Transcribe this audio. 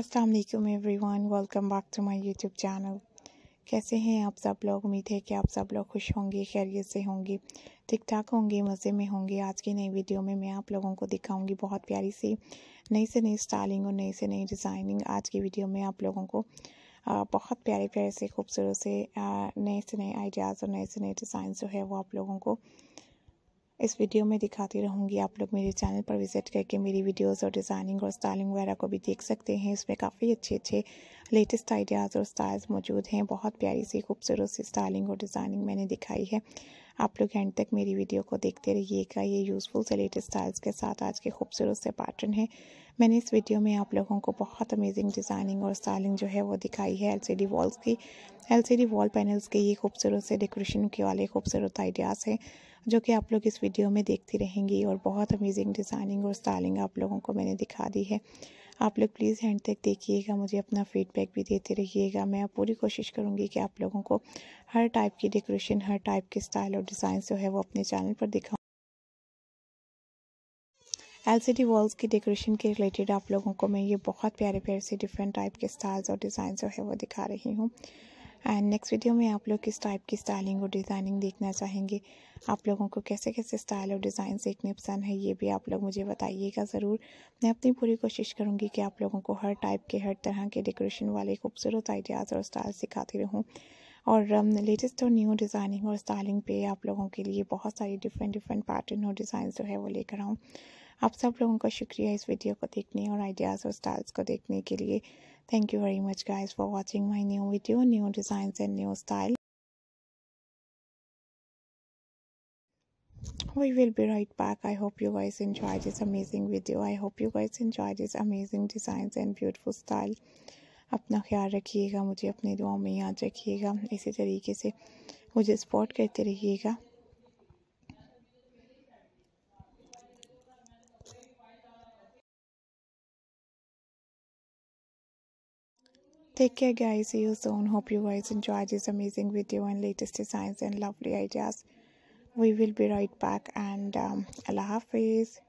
असलकम everyone welcome back to my YouTube channel कैसे हैं आप सब लोग उम्मीद है कि आप सब लोग खुश होंगे खैरियत से होंगे ठीक ठाक होंगे मज़े में होंगे आज की नई वीडियो में मैं आप लोगों को दिखाऊंगी बहुत प्यारी सी नई से नई स्टाइलिंग और नई से नई डिज़ाइनिंग आज की वीडियो में आप लोगों को बहुत प्यारे प्यारे से खूबसूरत से नए से नए आइडियाज़ और नए से नए डिज़ाइन जो है वो आप लोगों को इस वीडियो में दिखाती रहूँगी आप लोग मेरे चैनल पर विजिट करके मेरी वीडियोस और डिज़ाइनिंग और स्टाइलिंग वगैरह को भी देख सकते हैं इसमें काफ़ी अच्छे अच्छे लेटेस्ट आइडियाज़ और स्टाइल्स मौजूद हैं बहुत प्यारी सी खूबसूरत सी स्टाइलिंग और डिज़ाइनिंग मैंने दिखाई है आप लोग एंड तक मेरी वीडियो को देखते रहिएगा ये यूज़फुल से लेटेस्ट स्टाइल्स के साथ आज के खूबसूरत से पैटर्न है मैंने इस वीडियो में आप लोगों को बहुत अमेजिंग डिज़ाइनिंग और स्टाइलिंग जो है वो दिखाई है एलसीडी वॉल्स की एलसीडी वॉल पैनल्स के ये खूबसूरत से डेकोरेशन के वाले खूबसूरत आइडियाज़ हैं जो कि आप लोग इस वीडियो में देखती रहेंगी और बहुत अमेजिंग डिज़ाइनिंग और स्टाइलिंग आप लोगों को मैंने दिखा दी है आप लोग प्लीज़ हैंड तक देखिएगा मुझे अपना फ़ीडबैक भी देते रहिएगा मैं पूरी कोशिश करूँगी कि आप लोगों को हर टाइप की डेकोरेशन हर टाइप के स्टाइल और डिज़ाइन जो है वो अपने चैनल पर दिखाऊँ एलसीडी वॉल्स की डेकोरेशन के रिलेटेड आप लोगों को मैं ये बहुत प्यारे प्यारे से डिफरेंट टाइप के स्टाइल्स और डिज़ाइन जो है वो दिखा रही हूँ एंड नेक्स्ट वीडियो में आप लोग किस टाइप की स्टाइलिंग और डिज़ाइनिंग देखना चाहेंगे आप लोगों को कैसे कैसे स्टाइल और डिज़ाइन देखने पसंद है ये भी आप लोग मुझे बताइएगा ज़रूर मैं अपनी पूरी कोशिश करूँगी कि आप लोगों को हर टाइप के हर तरह के डेकोरेशन वाले खूबसूरत आइडियाज़ और स्टाइल सिखाती रहूँ और लेटेस्ट um, और न्यू डिज़ाइनिंग और स्टाइलिंग पे आप लोगों के लिए बहुत सारी डिफरेंट डिफरेंट पैटर्न और डिज़ाइन जो है वो लेकर आऊँ आप सब लोगों का शुक्रिया इस वीडियो को देखने और आइडियाज़ और स्टाइल्स को देखने के लिए thank you very much guys for watching my new video new design and new style we will be right back i hope you guys enjoy this amazing video i hope you guys enjoy this amazing designs and beautiful style अपना ख्याल रखिएगा मुझे अपनी दुआ में याद रखिएगा इसी तरीके से मुझे सपोर्ट करते रहिएगा Take care guys, see you soon. Hope you guys enjoy this amazing video and latest designs and lovely ideas. We will be right back and um, Allah Hafiz.